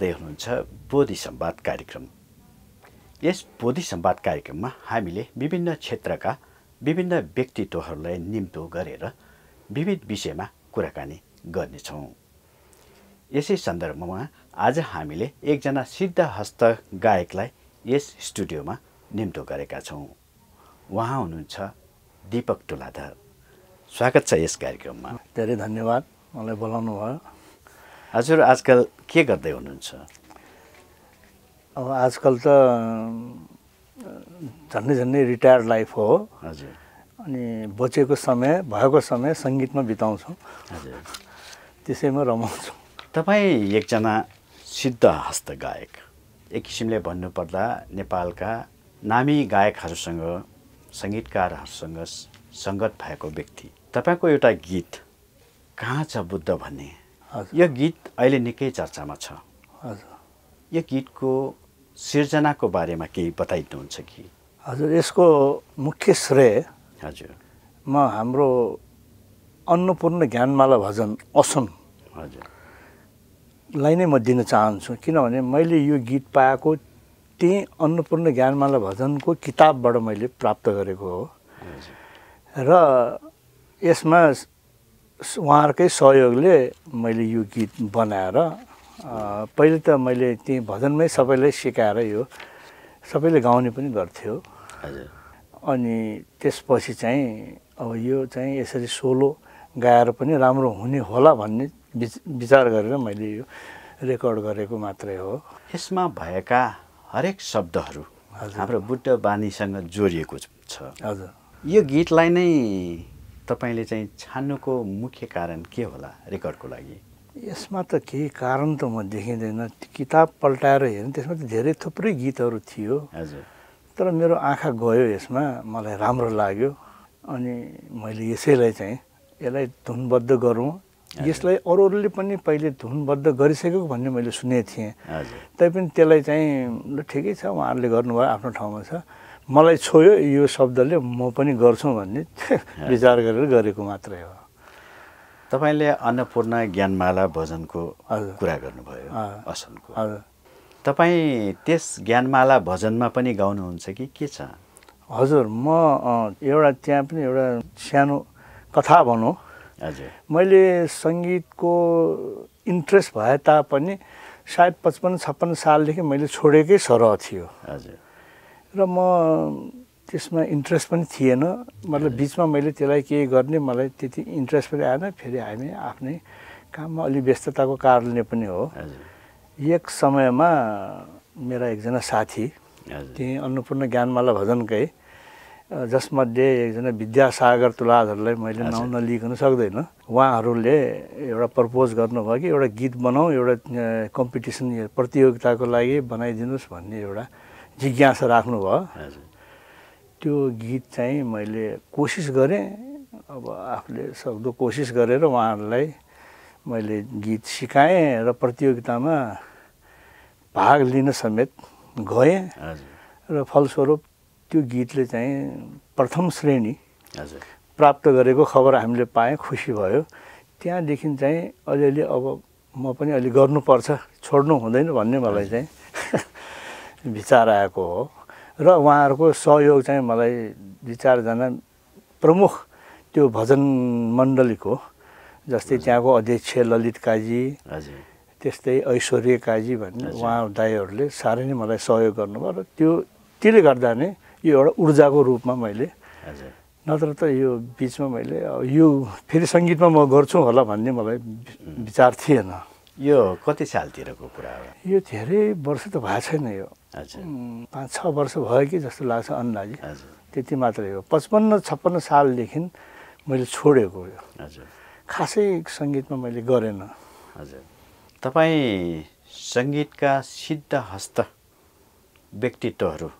हेर्दै हुनुहुन्छ बोधि सम्वाद कार्यक्रम यस बोधि सम्वाद कार्यक्रममा हामीले विभिन्न क्षेत्रका विभिन्न व्यक्तित्वहरूलाई निम्तो गरेर विविध विषयमा कुराकानी गर्नेछौँ यसै सन्दर्भमा आज हामीले एकजना सिद्ध हस्त गायकलाई यस स्टुडियोमा निम्तो गरेका छौँ उहाँ हुनुहुन्छ दिपक टुलाधर स्वागत छ यस कार्यक्रममा धेरै धन्यवाद मलाई बोलाउनु भयो हजुर आजकल के गर्दै हुनुहुन्छ अब आजकल त झन्डै झन्डै रिटायर्ड लाइफ हो हजुर अनि बचेको समय भएको समय सङ्गीतमा बिताउँछौँ हजुर त्यसैमा रमाउँछौँ तपाईँ एकजना सिद्ध हस्त गायक एक किसिमले भन्नुपर्दा नेपालका नामी गायकहरूसँग सङ्गीतकारहरूसँग सङ्गत भएको व्यक्ति तपाईँको एउटा गीत कहाँ छ बुद्ध भन्ने यो गीत अहिले निकै चर्चामा छ हजुर यो गीतको सिर्जनाको बारेमा केही बताइदिनुहुन्छ कि हजुर यसको मुख्य श्रेय हजुर म हाम्रो अन्नपूर्ण ज्ञानमाला भजन असन हजुरलाई नै म दिन चाहन्छु किनभने मैले यो गीत पाएको त्यही अन्नपूर्ण ज्ञानमाला भजनको किताबबाट मैले प्राप्त गरेको हो र यसमा उहाँहरूकै सहयोगले मैले यो गीत बनाएर पहिले त मैले त्यहीँ भजनमै सबैलाई सिकाएर यो सबैले गाउने पनि गर्थ्यो अनि त्यसपछि चाहिँ अब यो चाहिँ यसरी सोलो गाएर पनि राम्रो हुने होला भन्ने विचार गरेर मैले यो रेकर्ड गरेको मात्रै हो यसमा भएका हरेक शब्दहरू हाम्रो बुद्ध बानीसँग जोडिएको छ हजुर यो गीतलाई नै तपाईँले चाहिँ छान्नुको मुख्य कारण के होला रेकर्डको लागि यसमा त केही कारण त म देखिँदैन किताब पल्टाएर हेर्ने त्यसमा त धेरै थुप्रै गीतहरू थियो हजुर तर मेरो आँखा गयो यसमा मलाई राम्रो लाग्यो अनि मैले यसैलाई चाहिँ यसलाई धुनबद्ध गरौँ यसलाई अरू अरूले पनि पहिले धुनबद्ध गरिसकेको भन्ने मैले सुनेको थिएँ तैपनि त्यसलाई चाहिँ ठिकै छ उहाँहरूले गर्नुभयो आफ्नो ठाउँमा छ मलाई छोयो यो शब्दले म पनि गर्छु भन्ने विचार गरेर गरेको मात्रै हो तपाईँले अन्नपूर्ण ज्ञानमाला भजनको कुरा गर्नुभयो असनको तपाईँ त्यस ज्ञानमाला भजनमा पनि गाउनुहुन्छ कि के छ हजुर म एउटा त्यहाँ पनि एउटा सानो कथा भनौँ हजुर मैले सङ्गीतको इन्ट्रेस्ट भए तापनि सायद पचपन्न छप्पन्न सालदेखि मैले छोडेकै सरह थियो हजुर र म त्यसमा इन्ट्रेस्ट पनि थिएन मतलब बिचमा मैले त्यसलाई केही गर्ने मलाई त्यति इन्ट्रेस्ट पनि आएन फेरि हामी आफ्नै काममा अलि व्यस्तताको कारणले पनि हो एक समयमा मेरा एकजना साथी त्यही अन्नपूर्ण ज्ञानमाला भजनकै जसमध्ये एकजना विद्यासागर तुलाधरलाई मैले नाउँ नलिकन सक्दैन उहाँहरूले एउटा प्रपोज गर्नुभयो कि एउटा गीत बनाऊ एउटा कम्पिटिसन प्रतियोगिताको लागि बनाइदिनुहोस् भन्ने एउटा जिज्ञासा राख्नुभयो त्यो गीत चाहिँ मैले कोसिस गरेँ अब आफूले सक्दो कोसिस गरेर उहाँहरूलाई मैले गीत सिकाएँ र प्रतियोगितामा भाग लिन समेत गएँ र फलस्वरूप त्यो गीतले चाहिँ प्रथम श्रेणी प्राप्त गरेको खबर हामीले पाएँ खुसी भयो त्यहाँदेखि चाहिँ अलिअलि अब म पनि अलि गर्नुपर्छ छोड्नु हुँदैन भन्ने मलाई चाहिँ विचार आएको हो र उहाँहरूको सहयोग चाहिँ मलाई दुई चारजना प्रमुख त्यो भजन मण्डलीको जस्तै त्यहाँको अध्यक्ष ललित काजी त्यस्तै ऐश्वर्य काजी भन्ने उहाँ दाईहरूले साह्रै नै मलाई सहयोग गर्नुभयो र त्यो त्यसले गर्दा नै यो एउटा ऊर्जाको रूपमा मैले नत्र त यो बिचमा मैले यो फेरि सङ्गीतमा म गर्छु होला भन्ने मलाई विचार थिएन यो कति सालतिरको कुरा हो यो धेरै वर्ष त भएको छैन यो पाँच छ वर्ष भयो कि जस्तो लाग्छ अन्दाजी त्यति मात्रै हो पचपन्न छप्पन्न सालदेखि मैले छोडेको यो खासै सङ्गीतमा मैले गरेन हजुर तपाईँ सङ्गीतका सिद्ध हस्त व्यक्तित्वहरू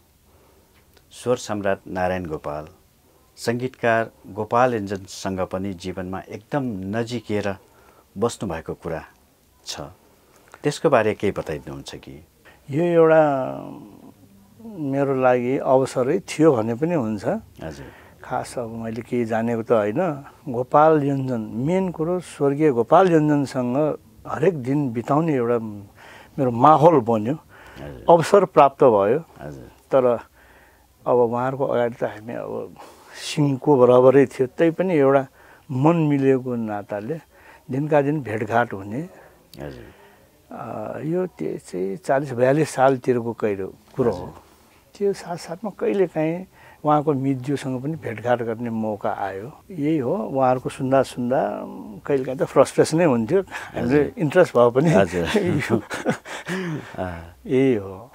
स्वर सम्राट नारायण गोपाल सङ्गीतकार गोपाल इन्जनसँग पनि जीवनमा एकदम नजिकिएर बस्नुभएको कुरा छ त्यसको बारे केही बताइदिनुहुन्छ कि यो एउटा मेरो लागि अवसरै थियो भने पनि हुन्छ हजुर खास अब मैले केही जानेको त होइन गोपाल योन्जन मेन कुरो स्वर्गीय गोपाल योन्जनसँग हरेक दिन बिताउने एउटा मेरो माहौल बन्यो अवसर प्राप्त भयो तर अब उहाँहरूको अगाडि त हामी अब सिङको बराबरै थियो पनि एउटा मन मिलेको नाताले दिनका दिन भेटघाट हुने यो त्यो चाहिँ चालिस बयालिस सालतिरको कहिले कुरो हो त्यो साथसाथमा कहिलेकाहीँ उहाँको मिज्यूसँग पनि भेटघाट गर्ने मौका आयो यही हो उहाँहरूको सुन्दा सुन्दा कहिलेकाहीँ त फ्रस्ट्रेसनै हुन्थ्यो हामीले इन्ट्रेस्ट भयो पनि यही हो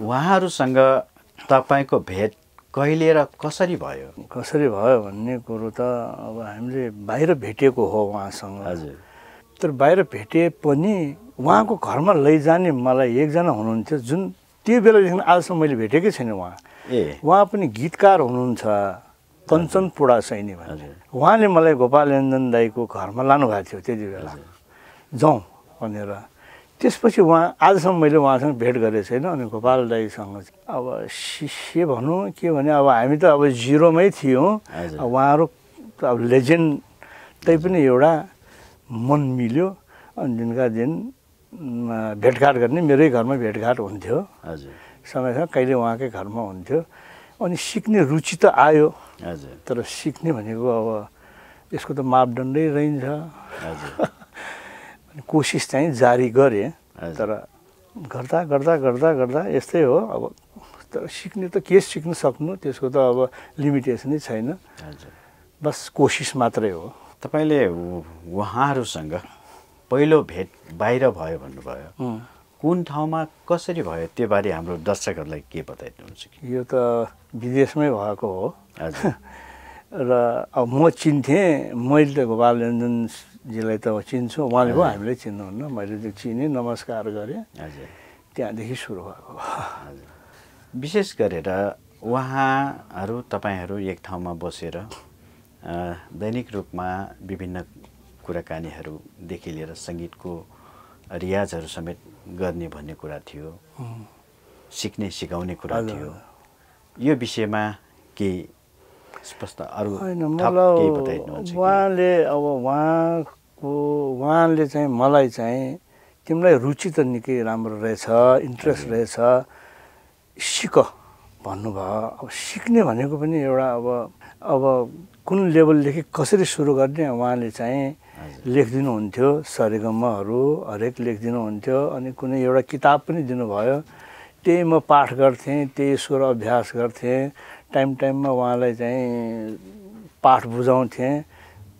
उहाँहरूसँग तपाईँको भेट कहिले र कसरी भयो कसरी भयो भन्ने कुरो त अब हामीले बाहिर भेटेको हो उहाँसँग हजुर तर बाहिर भेटे पनि उहाँको घरमा लैजाने मलाई एकजना हुनुहुन्थ्यो जुन त्यो बेलादेखि आजसम्म मैले भेटेकै छैन उहाँ ए उहाँ पनि गीतकार हुनुहुन्छ कञ्चन पुडा सैनी भनेर उहाँले मलाई गोपालञ्जन दाईको घरमा लानुभएको थियो त्यति बेला जाउँ भनेर त्यसपछि उहाँ आजसम्म मैले उहाँसँग भेट गरेको छैन अनि गोपाल दाईसँग अब शिष्य भनौँ के भने अब हामी त अब जिरोमै थियौँ उहाँहरू अब लेजेन्ड तै पनि एउटा मन मिल्यो अनि दिनका दिन भेटघाट गर्ने मेरै घरमा भेटघाट हुन्थ्यो हजुर समयसँग कहिले उहाँकै घरमा हुन्थ्यो अनि सिक्ने रुचि त आयो हजुर तर सिक्ने भनेको अब यसको त मापदण्डै रहन्छ अनि कोसिस चाहिँ जारी गरेँ तर गर्दा गर्दा गर्दा गर्दा यस्तै हो अब तर सिक्ने त के सिक्नु सक्नु त्यसको त अब लिमिटेसनै छैन बस कोसिस मात्रै हो तपाईँले उहाँहरूसँग पहिलो भेट बाहिर भयो भन्नुभयो कुन ठाउँमा कसरी भयो त्यो बारे हाम्रो दर्शकहरूलाई के बताइदिनुहुन्छ कि यो त विदेशमै भएको हो र अब म चिन्थेँ मैले त गोपाल रञ्जनजीलाई त चिन्छु उहाँले हो हामीले चिन्नुहुन्न मैले त चिनेँ नमस्कार गरेँ हजुर त्यहाँदेखि सुरु भएको विशेष गरेर उहाँहरू तपाईँहरू एक ठाउँमा बसेर दैनिक रूपमा विभिन्न कुराकानीहरूदेखि लिएर सङ्गीतको रियाजहरू समेत गर्ने भन्ने कुरा थियो सिक्ने सिकाउने कुरा थियो यो विषयमा केही स्पष्ट अरू उहाँले अब उहाँको उहाँले चाहिँ मलाई चाहिँ तिमीलाई रुचि त निकै राम्रो रहेछ इन्ट्रेस्ट रहेछ सिक भन्नुभयो अब सिक्ने भनेको पनि एउटा अब अब कुन लेभलदेखि कसरी सुरु गर्ने उहाँले चाहिँ लेखिदिनुहुन्थ्यो सरेगमहरू हरेक लेखिदिनुहुन्थ्यो अनि कुनै एउटा किताब पनि दिनुभयो त्यही म पाठ गर्थेँ त्यही स्वर अभ्यास गर्थेँ टाइम टाइममा उहाँलाई चाहिँ पाठ बुझाउँथेँ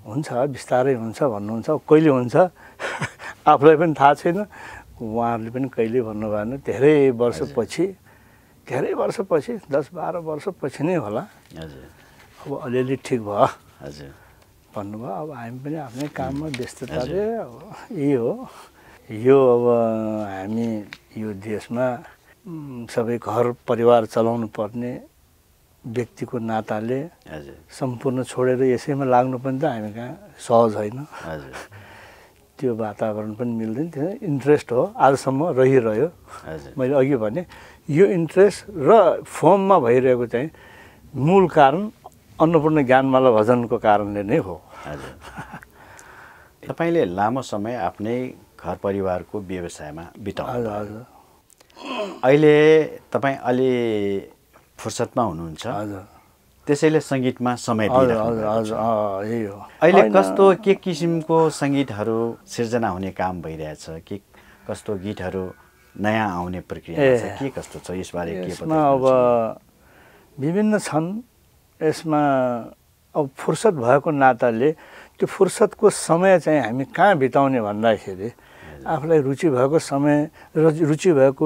हुन्छ बिस्तारै हुन्छ भन्नुहुन्छ कहिले हुन्छ आफूलाई पनि थाहा छैन उहाँहरूले पनि कहिले भन्नु भएन धेरै वर्षपछि धेरै वर्षपछि दस बाह्र वर्षपछि नै होला हजुर अब अलिअलि ठिक भयो हजुर भन्नुभयो अब हामी पनि आफ्नै काममा व्यस्तता यही हो यो अब हामी यो देशमा सबै घर परिवार चलाउनु पर्ने व्यक्तिको नाताले सम्पूर्ण छोडेर यसैमा लाग्नु पनि त हामी कहाँ सहज होइन त्यो वातावरण पनि मिल्दैन थियो इन्ट्रेस्ट हो आजसम्म रहिरह्यो मैले अघि भने यो इन्ट्रेस्ट र फर्ममा भइरहेको चाहिँ मूल कारण अन्नपूर्ण ज्ञानमाला भजनको कारणले नै हो हजुर तपाईँले लामो समय आफ्नै घर परिवारको व्यवसायमा बिताउनु अहिले तपाईँ अलि फुर्सदमा हुनुहुन्छ त्यसैले सङ्गीतमा समय यही अहिले कस्तो के किसिमको सङ्गीतहरू सिर्जना हुने काम भइरहेछ के कस्तो गीतहरू नयाँ आउने प्रक्रिया के कस्तो छ यसबारे के अब विभिन्न छन् यसमा अब फुर्सद भएको नाताले त्यो फुर्सदको समय चाहिँ हामी कहाँ बिताउने भन्दाखेरि आफूलाई रुचि भएको समय र रुचि भएको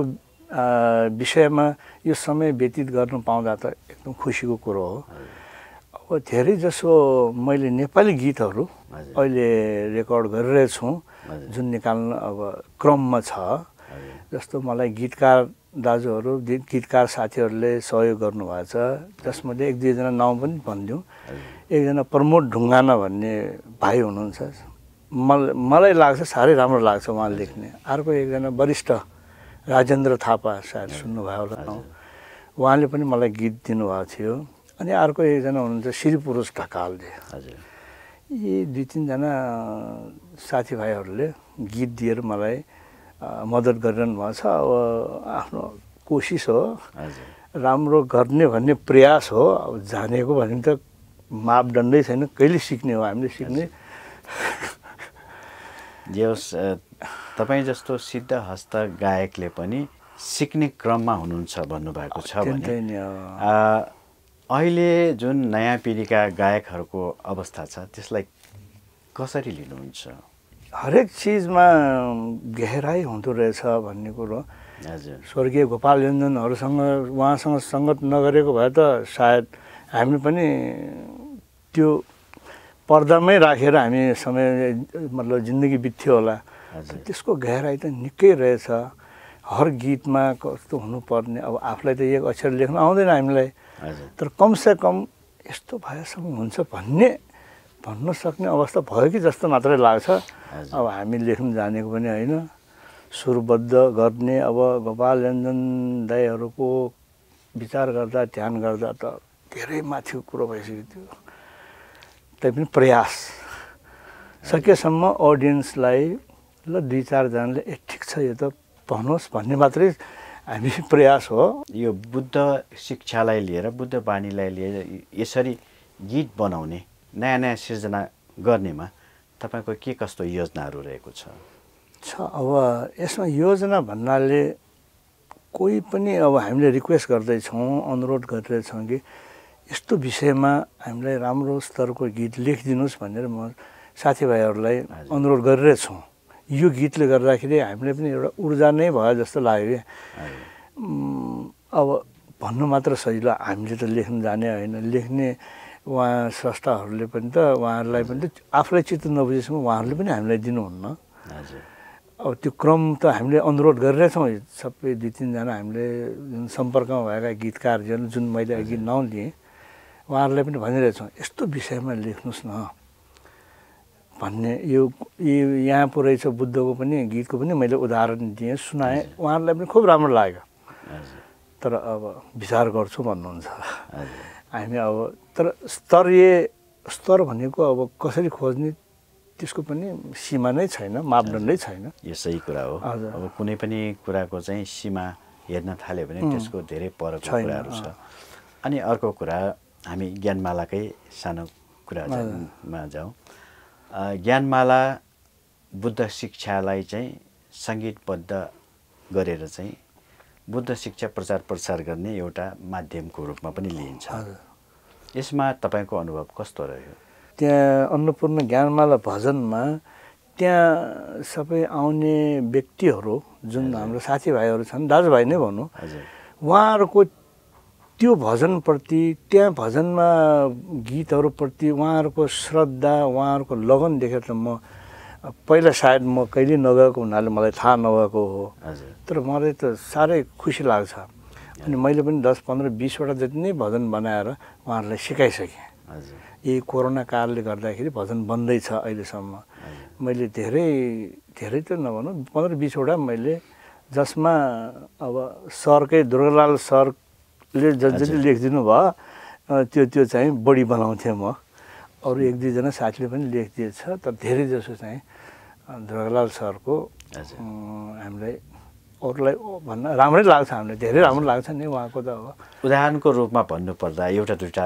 विषयमा यो समय व्यतीत गर्नु पाउँदा त एकदम खुसीको कुरो हो अब धेरै जसो मैले नेपाली गीतहरू अहिले रेकर्ड गरिरहेछु जुन निकाल्न अब क्रममा छ जस्तो मलाई गीतकार दाजुहरू गीतकार साथीहरूले सहयोग गर्नुभएको छ जसमध्ये एक दुईजना नाउँ पनि भनिदिउँ एकजना प्रमोद ढुङ्गाना भन्ने भाइ हुनुहुन्छ मलाई मलाई लाग्छ साह्रै राम्रो लाग्छ उहाँ लेख्ने अर्को एकजना वरिष्ठ राजेन्द्र थापा सायद सुन्नुभयो होला उहाँले पनि मलाई गीत दिनुभएको थियो अनि अर्को एकजना हुनुहुन्छ पुरुष ढकालले हजुर यी दुई तिनजना साथीभाइहरूले गीत दिएर मलाई मद्दत गरिरहनु भएको छ अब आफ्नो कोसिस हो राम्रो गर्ने भन्ने प्रयास हो अब जानेको भने त मापदण्डै छैन कहिले सिक्ने हो हामीले सिक्ने जे होस् तपाईँ जस्तो सिद्ध हस्त गायकले पनि सिक्ने क्रममा हुनुहुन्छ भन्नुभएको छ भने अहिले जुन नयाँ पिँढीका गायकहरूको अवस्था छ त्यसलाई कसरी लिनुहुन्छ हरेक चिजमा गहिराई हुँदो रहेछ भन्ने कुरो हजुर स्वर्गीय गोपाल योन्जनहरूसँग उहाँसँग सङ्गत नगरेको भए त सायद हामी पनि त्यो पर्दामै राखेर हामी समय मतलब जिन्दगी बित्थ्यो होला त्यसको गहिराई त निकै रहेछ हर गीतमा कस्तो हुनुपर्ने अब आफूलाई त एक अक्षर लेख्न आउँदैन हामीलाई तर कमसेकम यस्तो भएसम्म हुन्छ भन्ने भन्न सक्ने अवस्था भयो कि जस्तो मात्रै लाग्छ अब हामी लेख्नु जानेको पनि होइन सुरबद्ध गर्ने अब गोपाल रञ्जन दाईहरूको विचार गर्दा ध्यान गर्दा त धेरै माथिको कुरो भइसकेको थियो तैपनि प्रयास सकेसम्म अडियन्सलाई ल दुई चारजनाले ए ठिक छ यो त भनोस् भन्ने मात्रै हामी प्रयास हो यो बुद्ध शिक्षालाई लिएर बुद्ध बाणीलाई लिएर यसरी गीत बनाउने नयाँ नयाँ सिर्जना गर्नेमा तपाईँको के कस्तो योजनाहरू रहेको छ छ अब यसमा योजना भन्नाले कोही पनि अब हामीले रिक्वेस्ट गर्दैछौँ अनुरोध गरिरहेछौँ कि यस्तो विषयमा हामीलाई राम्रो स्तरको गीत लेखिदिनुहोस् भनेर म साथीभाइहरूलाई अनुरोध गरिरहेछौँ यो गीतले गर्दाखेरि हामीले पनि एउटा ऊर्जा नै भयो जस्तो लाग्यो कि अब भन्नु मात्र सजिलो हामीले त लेख्न जाने होइन लेख्ने उहाँ संस्थाहरूले पनि त उहाँहरूलाई पनि त आफूलाई चित्त नबुझेसम्म उहाँहरूले पनि हामीलाई दिनुहुन्न अब त्यो क्रम त हामीले अनुरोध गरिरहेछौँ सबै दुई तिनजना हामीले जुन सम्पर्कमा भएका गीतकारजन जुन मैले अघि नाउँ लिएँ उहाँहरूलाई पनि भनिरहेछौँ यस्तो विषयमा लेख्नुहोस् न भन्ने यो यहाँ पो छ बुद्धको पनि गीतको पनि मैले उदाहरण दिएँ सुनाएँ उहाँहरूलाई पनि खुब राम्रो लाग्यो तर अब विचार गर्छु भन्नुहुन्छ हामी अब तर स्तरीय स्तर भनेको अब कसरी खोज्ने त्यसको पनि सीमा नै छैन मापदण्डै छैन यो सही कुरा हो अब कुनै पनि कुराको चाहिँ सीमा हेर्न थाल्यो भने त्यसको धेरै परको कुराहरू छ अनि अर्को कुरा हामी ज्ञानमालाकै सानो कुरामा जाउँ ज्ञानमाला बुद्ध शिक्षालाई चाहिँ सङ्गीतबद्ध गरेर चाहिँ बुद्ध शिक्षा प्रचार प्रसार गर्ने एउटा माध्यमको रूपमा पनि लिइन्छ यसमा तपाईँको अनुभव कस्तो रह्यो त्यहाँ अन्नपूर्ण ज्ञानमाला भजनमा त्यहाँ सबै आउने व्यक्तिहरू जुन हाम्रो साथीभाइहरू छन् दाजुभाइ नै भनौँ उहाँहरूको त्यो भजनप्रति त्यहाँ भजनमा गीतहरूप्रति उहाँहरूको श्रद्धा उहाँहरूको लगन देखेर त म पहिला सायद म कहिले नगएको हुनाले मलाई थाहा नभएको हो तर मलाई त साह्रै खुसी लाग्छ अनि मैले पनि दस पन्ध्र बिसवटा जति नै भजन बनाएर उहाँहरूलाई सिकाइसकेँ यही कोरोना कालले गर्दाखेरि भजन बन्दैछ अहिलेसम्म मैले धेरै धेरै त नभनौँ पन्ध्र बिसवटा मैले जसमा अब सरकै दुर्गालाल सरले जति जति लेखिदिनु भयो त्यो त्यो चाहिँ बढी बनाउँथेँ म अरू एक दुईजना साथीले पनि लेखिदिएछ तर धेरै जसो चाहिँ ध्रुवलाल सरको हामीलाई अरूलाई भन्न राम्रै लाग्छ हामीलाई धेरै राम्रो लाग्छ नि उहाँको त अब उदाहरणको रूपमा भन्नुपर्दा एउटा दुइटा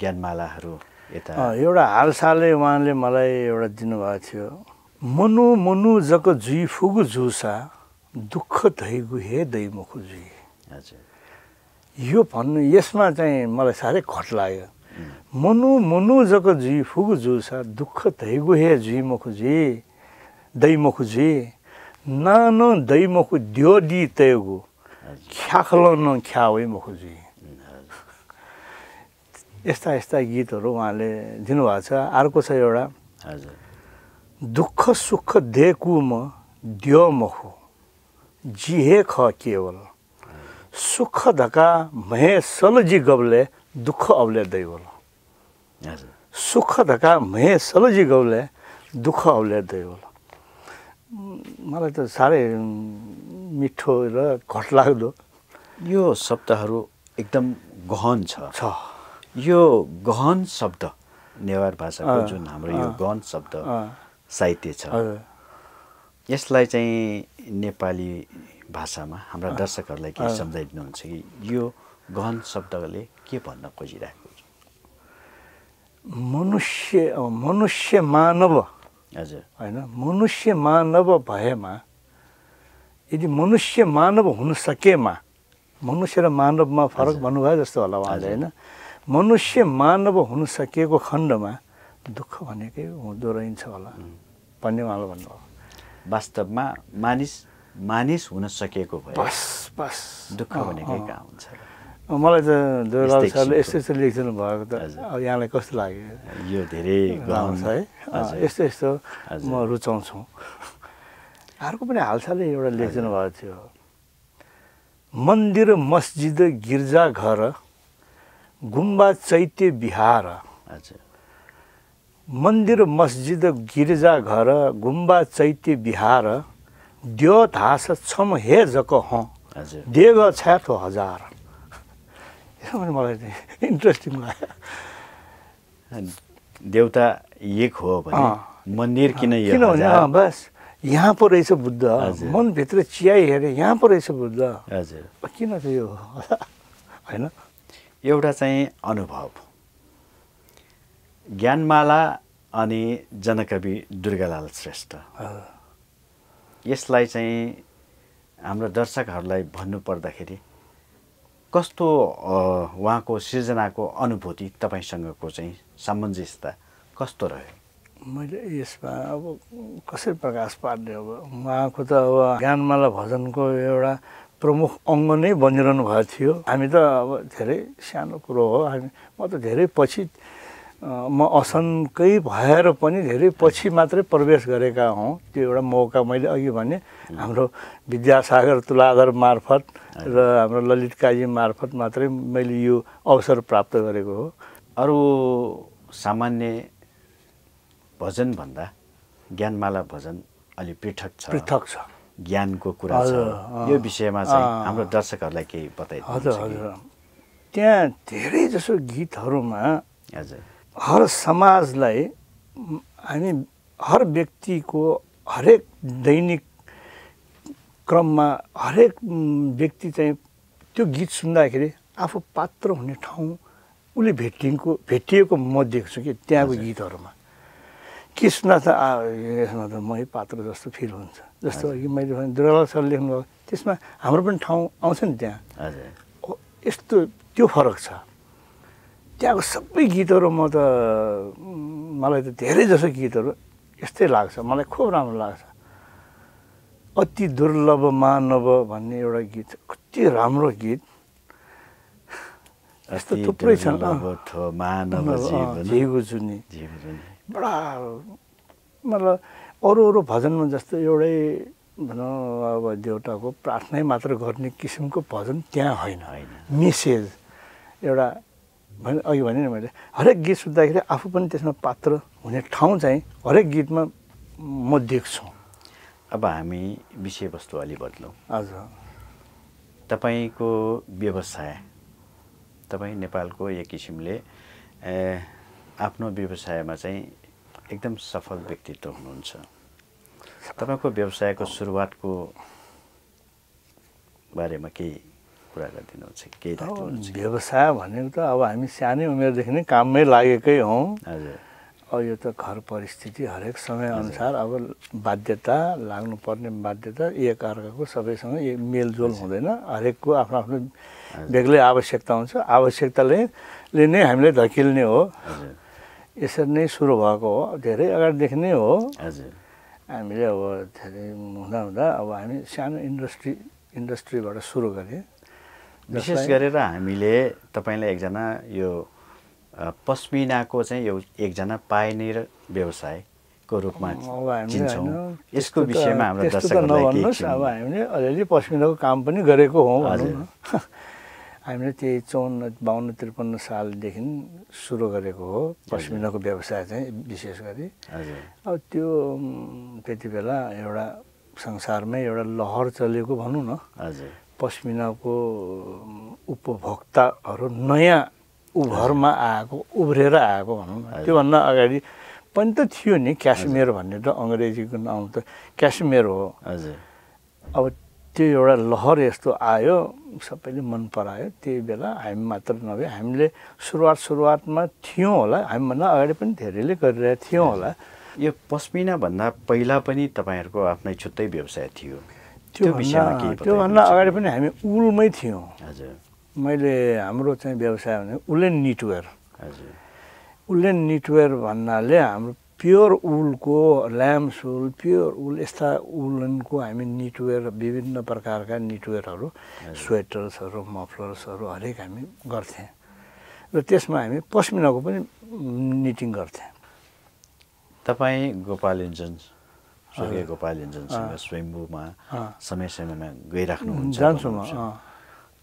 ज्ञानमालाहरू यता एउटा हालसालै उहाँले मलाई एउटा दिनुभएको थियो मनु मुनु जग जुई फुगु जुसा दुःख धैगु हे दैमुखु जुई हजुर यो भन्नु यसमा चाहिँ मलाई साह्रै खट लाग्यो मनु मनु जग जु फुगु जुसा दुःख धैगु हे जुई मखु जे दै मखु जे नान दै मखु दियो दि तयगु ख्याखल न ख्यावै मखु जे यस्ता यस्ता गीतहरू उहाँले दिनुभएको छ अर्को छ एउटा दुःख सुख देकु म दियो मखु जिहे ख केवल सुख धका महे सल जी गबले दुःख अबले दैवल धका मे सलोजी गौले दुःख औले दैवल मलाई त साह्रै मिठो र घटलाग्दो यो शब्दहरू एकदम गहन छ यो गहन शब्द नेवार भाषाको जुन हाम्रो यो गहन शब्द साहित्य छ यसलाई चाहिँ नेपाली भाषामा हाम्रा दर्शकहरूलाई के सम्झाइदिनुहुन्छ कि यो गहन शब्दले के भन्न खोजिरहेको मनुष्य मनुष्य मानव हजुर होइन मनुष्य मानव भएमा यदि मनुष्य मानव हुन सकेमा मनुष्य र मानवमा फरक भन्नुभयो जस्तो होला उहाँले होइन मनुष्य मानव हुन सकिएको खण्डमा दुःख भनेकै हुँदो रहन्छ होला भन्ने उहाँले भन्नुभयो वास्तवमा मानिस मानिस हुन सकेको भए बस बस दुःख भनेकै कहाँ हुन्छ मलाई त जोराल सरले यस्तो यस्तो लेखिदिनु भएको त अब यहाँलाई कस्तो लाग्यो यो धेरै गाउँछ है यस्तो यस्तो म रुचाउँछु अर्को पनि हालसालै एउटा लेखिदिनु भएको थियो मन्दिर मस्जिद घर गुम्बा चैत्य बिहार मन्दिर मस्जिद घर गुम्बा चैत्य बिहार द्यो धास छम हे जक हँ देव छ्याथो हजार भने मलाई इन्ट्रेस्टिङ लाग्यो देउता एक हो भने मन्दिर किन किनभने बस यहाँ पो रहेछ बुद्ध मनभित्र चिया हेरेँ यहाँ पो रहेछ बुद्ध हजुर किन चाहिँ यो होइन एउटा चाहिँ अनुभव ज्ञानमाला अनि जनकवि दुर्गालाल श्रेष्ठ यसलाई चाहिँ हाम्रो दर्शकहरूलाई भन्नुपर्दाखेरि कस्तो उहाँको सृजनाको अनुभूति तपाईँसँगको चाहिँ सामञ्जस्यता कस्तो रह्यो मैले यसमा अब कसरी प्रकाश पार्ने अब उहाँको त अब ज्ञानमाला भजनको एउटा प्रमुख अङ्ग नै बनिरहनु भएको थियो हामी त अब धेरै सानो कुरो हो हामी म त धेरै पछि म असङ्कै भएर पनि धेरै पछि मात्रै प्रवेश गरेका हौँ त्यो एउटा मौका मैले अघि भने हाम्रो विद्यासागर तुलाधर मार्फत र हाम्रो ललित काजी मार्फत मात्रै मैले यो अवसर प्राप्त गरेको हो अरू सामान्य भजन भन्दा ज्ञानमाला भजन अलि पृथक छ पृथक छ ज्ञानको कुरा छ यो विषयमा चाहिँ हाम्रो दर्शकहरूलाई केही बताइ हजुर हजुर त्यहाँ धेरै जसो गीतहरूमा हजुर हर समाजलाई हामी हर व्यक्तिको हरेक दैनिक क्रममा हरेक व्यक्ति चाहिँ त्यो गीत सुन्दाखेरि आफू पात्र हुने ठाउँ उसले भेटिएको भेटिएको म देख्छु कि त्यहाँको गीतहरूमा के सुन्न त यसमा त मै पात्र जस्तो फिल हुन्छ जस्तो अघि मैले भने दुर्गा सर लेख्नुभयो त्यसमा हाम्रो पनि ठाउँ आउँछ नि त्यहाँ यस्तो त्यो फरक छ त्यहाँको सबै गीतहरू म त मलाई त धेरै जसो गीतहरू यस्तै लाग्छ मलाई खुब राम्रो लाग्छ अति दुर्लभ मानव भन्ने एउटा गीत कति राम्रो गीत यस्तो थुप्रै छन् जुनी बडा मतलब अरू अरू भजनमा जस्तो एउटै भनौँ अब देउताको प्रार्थनै मात्र गर्ने किसिमको भजन त्यहाँ होइन होइन मेसेज एउटा भने अघि भने मैले हरेक गीत सुत्दाखेरि आफू पनि त्यसमा पात्र हुने ठाउँ चाहिँ हरेक गीतमा म देख्छु अब हामी विषयवस्तु अलि बद्लौँ हजुर तपाईँको व्यवसाय तपाईँ नेपालको एक किसिमले आफ्नो व्यवसायमा चाहिँ एकदम सफल व्यक्तित्व हुनुहुन्छ तपाईँको व्यवसायको सुरुवातको बारेमा केही कुरा गरिदिनुहुन्छ केही व्यवसाय भनेको त अब हामी सानै उमेरदेखि नै काममै लागेकै हौँ हजुर अब यो त घर परिस्थिति हरेक समयअनुसार अब बाध्यता लाग्नुपर्ने बाध्यता एक एकअर्काको सबैसँग मेलजोल हुँदैन हरेकको आफ्नो आफ्नो बेग्लै आवश्यकता हुन्छ आवश्यकताले नै हामीले धकिल्ने हो यसरी नै सुरु भएको हो धेरै अगाडिदेखि नै हो हामीले अब धेरै हुँदा हुँदा अब हामी सानो इन्डस्ट्री इन्डस्ट्रीबाट सुरु गरेँ विशेष गरेर हामीले तपाईँलाई एकजना यो पस्मिनाको चाहिँ यो एकजना पाइनेर व्यवसायको रूपमा चिन्छौँ यसको विषयमा हाम्रो नभन्नुहोस् अब हामीले अलिअलि पस्मिनाको काम पनि गरेको हो हजुर हामीले त्यही चौन्न बाहन्न त्रिपन्न सालदेखि सुरु गरेको हो पस्मिनाको व्यवसाय चाहिँ विशेष गरी अब त्यो त्यति बेला एउटा संसारमै एउटा लहर चलेको भनौँ न हजुर पस्मिनाको उपभोक्ताहरू नयाँ उभरमा आएको उभ्रेर आएको भनौँ न त्योभन्दा अगाडि पनि त थियो नि क्यासमेर भन्ने त अङ्ग्रेजीको नाउँ त क्यासमेर हो हजुर अब त्यो एउटा लहर यस्तो आयो सबैले मन परायो त्यही बेला हामी मात्र नभए हामीले सुरुवात सुरुवातमा थियौँ होला हामीभन्दा अगाडि पनि धेरैले गरिरहेका थियौँ होला यो पस्मिनाभन्दा पहिला पनि तपाईँहरूको आफ्नै छुट्टै व्यवसाय थियो त्योभन्दा त्योभन्दा अगाडि पनि हामी उलमै थियौँ हजुर मैले हाम्रो चाहिँ व्यवसाय भने उलेन निटवेयर हजुर उलेन निटवेयर भन्नाले हाम्रो प्योर उलको ल्याम्स उल प्योर उल यस्ता उलनको हामी निटवेयर विभिन्न प्रकारका निटवेयरहरू स्वेटर्सहरू मफलर्सहरू हरेक हामी गर्थ्यौँ र त्यसमा हामी पस्मिनाको पनि निटिङ गर्थ्यौँ तपाईँ इन्जन्स स्वर्गीय गोपाल इन्जनसँग स्वयम्भूमा समय समयमा गइराख्नुहुन्छ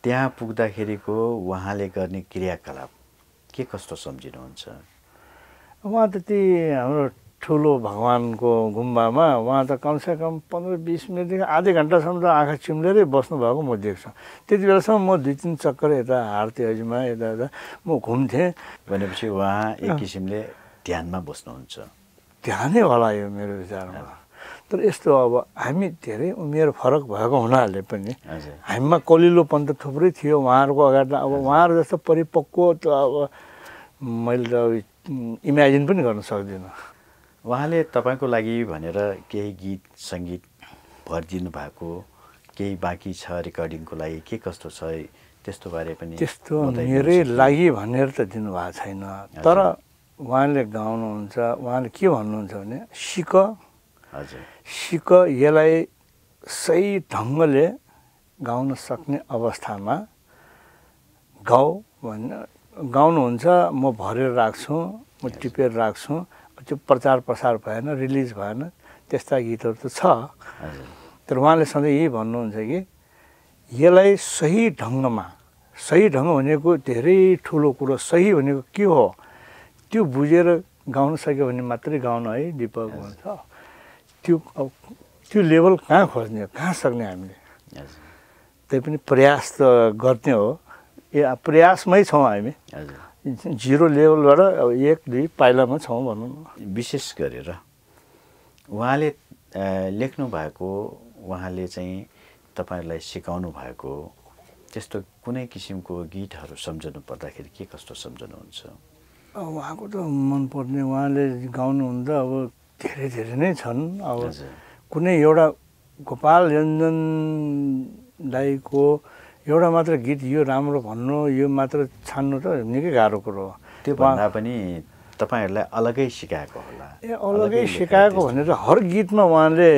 त्यहाँ पुग्दाखेरिको उहाँले गर्ने क्रियाकलाप के कस्तो सम्झिनुहुन्छ उहाँ त्यति हाम्रो ठुलो भगवान्को गुम्बामा उहाँ त कमसेकम पन्ध्र बिस मिनटदेखि आधा घन्टासम्म त आँखा चिम्लेरै बस्नुभएको म देख्छु त्यति बेलासम्म म दुई तिन चक्कर यता हार्थेँ हजुरमा यता यता म घुम्थेँ भनेपछि उहाँ एक किसिमले ध्यानमा बस्नुहुन्छ ध्यानै होला यो मेरो विचारमा तर यस्तो अब हामी धेरै उमेर फरक भएको हुनाले पनि हामीमा कलिलोपन त थुप्रै थियो उहाँहरूको अगाडि अब उहाँहरू जस्तो परिपक्व त अब मैले त इमेजिन पनि गर्न सक्दिनँ उहाँले तपाईँको लागि भनेर केही गीत सङ्गीत भरिदिनु भएको केही बाँकी छ रेकर्डिङको लागि के कस्तो छ त्यस्तो बारे पनि त्यस्तो मेरै लागि भनेर त दिनुभएको छैन तर उहाँले गाउनुहुन्छ उहाँले के भन्नुहुन्छ भने सिक हजुर सिक यसलाई सही ढङ्गले गाउन सक्ने अवस्थामा गाउँ भन्न गाउनुहुन्छ म भरेर राख्छु म टिपेर राख्छु त्यो प्रचार प्रसार भएन रिलिज भएन त्यस्ता गीतहरू त छ तर उहाँले सधैँ यही भन्नुहुन्छ कि यसलाई सही ढङ्गमा सही ढङ्ग भनेको धेरै ठुलो कुरो सही भनेको के हो त्यो बुझेर गाउन सक्यो भने मात्रै गाउन है दिपक हुन्छ त्यो अब त्यो लेभल कहाँ खोज्ने हो कहाँ सक्ने हामीले त्यही पनि प्रयास त गर्ने हो ए प्रयासमै छौँ हामी जिरो लेभलबाट अब एक दुई पाइलामा छौँ भनौँ न विशेष गरेर उहाँले लेख्नु भएको उहाँले चाहिँ तपाईँलाई सिकाउनु भएको त्यस्तो कुनै किसिमको गीतहरू सम्झनु पर्दाखेरि के कस्तो सम्झनुहुन्छ उहाँको त मनपर्ने उहाँले गाउनुहुँदा अब धेरै धेरै नै छन् अब कुनै एउटा गोपाल रञ्जन दाईको एउटा मात्र गीत यो राम्रो भन्नु यो मात्र छान्नु त निकै गाह्रो कुरो हो त्यो भन्दा पनि तपाईँहरूलाई अलगै सिकाएको होला ए अलगै सिकाएको भनेर हर गीतमा उहाँले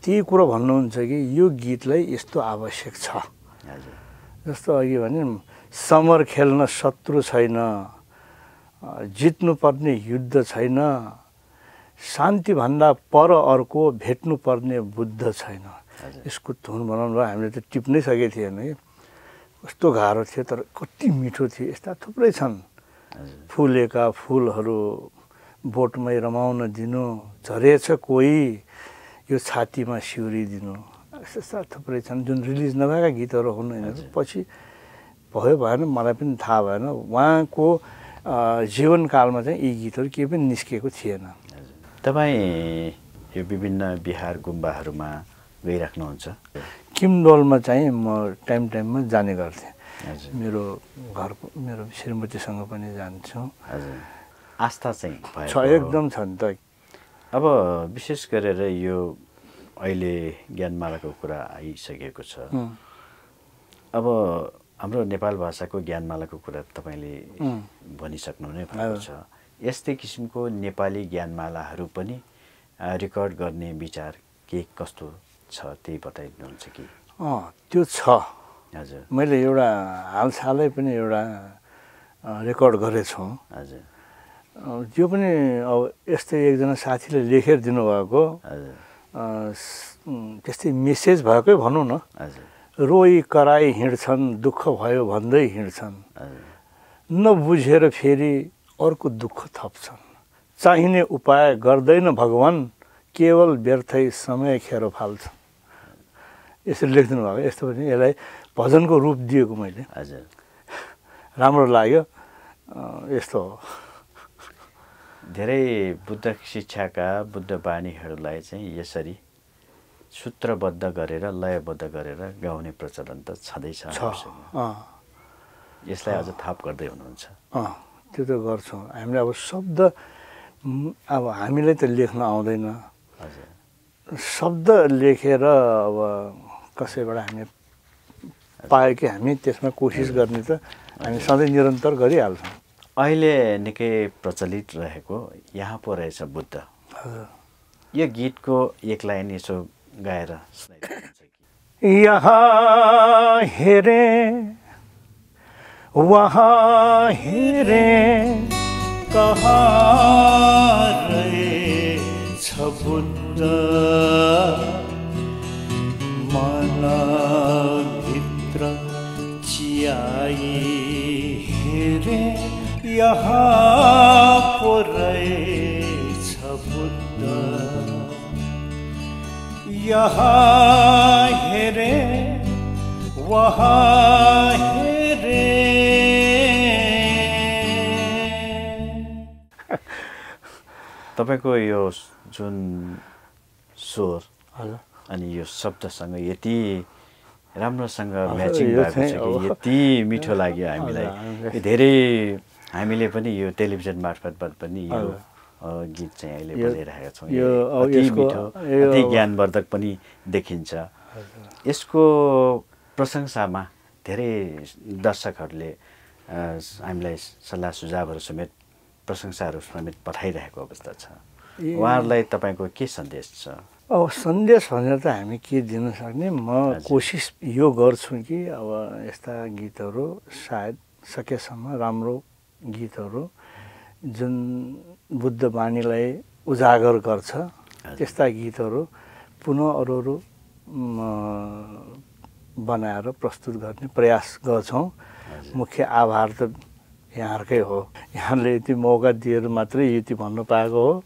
त्यही कुरो भन्नुहुन्छ कि यो गीतलाई यस्तो आवश्यक छ जस्तो अघि भने समर खेल्न शत्रु छैन जित्नुपर्ने युद्ध छैन शान्तिभन्दा पर अर्को भेट्नुपर्ने बुद्ध छैन यसको धुन बनाउनु भयो हामीले त टिप्नै सकेको थिएन कि कस्तो गाह्रो थियो तर कति मिठो थियो यस्ता थुप्रै छन् फुलेका फुलहरू बोटमै रमाउन दिनु झरेछ कोही यो छातीमा सिउरिदिनु यस्ता थुप्रै छन् जुन रिलिज नभएका गीतहरू हुन् पछि भयो भएन मलाई पनि थाहा भएन उहाँको जीवनकालमा चाहिँ यी गीतहरू केही पनि निस्किएको थिएन तपाईँ यो विभिन्न बिहार गुम्बाहरूमा गइराख्नुहुन्छ किमडोलमा चाहिँ म टाइम टाइममा जाने गर्थेँ मेरो घर मेरो श्रीमतीसँग पनि जान्छु आस्था चाहिँ छ एकदम छ नि त अब विशेष गरेर यो अहिले ज्ञानमालाको कुरा आइसकेको छ अब हाम्रो नेपाल भाषाको ज्ञानमालाको कुरा तपाईँले भनिसक्नु नै भएको छ यस्तै किसिमको नेपाली ज्ञानमालाहरू पनि रेकर्ड गर्ने विचार के कस्तो छ त्यही बताइदिनुहुन्छ कि अँ त्यो छ हजुर मैले एउटा हालसालै पनि एउटा रेकर्ड गरेछु हजुर त्यो पनि अब यस्तै एकजना साथीले लेखेर दिनुभएको त्यस्तै मेसेज भएकै भनौँ न रोई कराई हिँड्छन् दुःख भयो भन्दै हिँड्छन् नबुझेर फेरि अर्को दुःख थप्छन् चाहिने उपाय गर्दैन भगवान् केवल व्यर्थै समय खेर फाल्छ यसरी लेखिदिनु भएको यस्तो पनि यसलाई भजनको रूप दिएको मैले हजुर राम्रो लाग्यो यस्तो हो धेरै बुद्ध शिक्षाका बुद्ध बाणीहरूलाई चाहिँ यसरी सूत्रबद्ध गरेर लयबद्ध गरेर गाउने प्रचलन त छँदैछ यसलाई अझ थाप गर्दै हुनुहुन्छ त्यो त गर्छौँ हामीले अब शब्द अब हामीलाई त लेख्न आउँदैन शब्द लेखेर अब कसैबाट हामी पायो कि हामी त्यसमा कोसिस गर्ने त हामी सधैँ निरन्तर गरिहाल्छौँ अहिले निकै प्रचलित रहेको यहाँ पो रहेछ बुद्ध यो गीतको एक लाइन यसो गाएर यहाँ हेरेँ वहाँ हेरे कहाँ रहे छबुद्ध माना भित्र चियाई हेरे यहाँ को यहा छबुद्ध यहाँ हेरे वहाँ तपाईँको यो जुन स्वर अनि यो शब्दसँग यति राम्रोसँग म्याचिङ भएको छ कि यति मिठो लाग्यो हामीलाई धेरै हामीले पनि यो टेलिभिजन मार्फतबाट पनि यो गीत चाहिँ अहिले बजाइरहेका छौँ यो अति मिठो अति ज्ञानवर्धक पनि देखिन्छ यसको प्रशंसामा धेरै दर्शकहरूले हामीलाई सल्लाह सुझावहरू समेत प्रशंसाहरू समेत पठाइरहेको अवस्था छ उहाँहरूलाई तपाईँको के सन्देश छ अब सन्देश भनेर त हामी के दिन सक्ने म कोसिस यो गर्छु कि अब यस्ता गीतहरू सायद सकेसम्म राम्रो गीतहरू जुन बुद्ध बानीलाई उजागर गर्छ त्यस्ता गीतहरू पुनः अरू अरू बनाएर प्रस्तुत गर्ने प्रयास गर्छौँ मुख्य आभार त यहाँहरूकै हो यहाँले यति मौका दिएर मात्रै यति भन्नु पाएको हो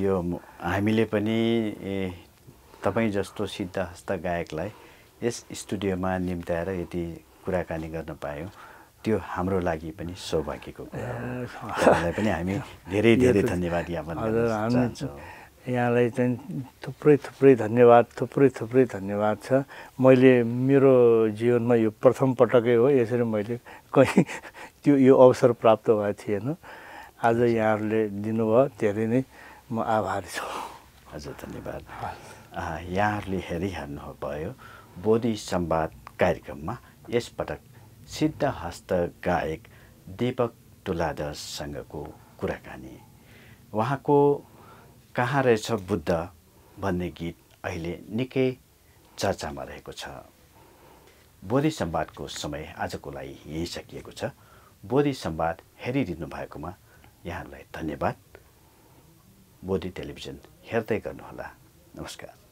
यो हामीले पनि तपाईँ जस्तो सिद्धहस्त गायकलाई यस स्टुडियोमा निम्त्याएर यति कुराकानी गर्न पायौँ त्यो हाम्रो लागि पनि सौभाग्यको कुरा हो पनि हामी धेरै धेरै धन्यवाद ज्ञापन गर्न चाहन्छौँ यहाँलाई चाहिँ थुप्रै थुप्रै धन्यवाद थुप्रै थुप्रै धन्यवाद छ मैले मेरो जीवनमा यो प्रथम पटकै हो यसरी मैले कहीँ त्यो यो अवसर प्राप्त भएको थिएन आज यहाँहरूले दिनुभयो धेरै नै म आभारी छु हजुर धन्यवाद यहाँहरूले हेरिहाल्नु भयो बोधि सम्वाद कार्यक्रममा यसपटक सिद्धहस्त गायक दीपक तुलादरसँगको कुराकानी उहाँको कहाँ रहेछ बुद्ध भन्ने गीत अहिले निकै चर्चामा रहेको छ बोधि सम्वादको समय आजको लागि यहीँ सकिएको छ बोधि सम्वाद हेरिदिनु भएकोमा यहाँलाई धन्यवाद बोधि टेलिभिजन हेर्दै गर्नुहोला नमस्कार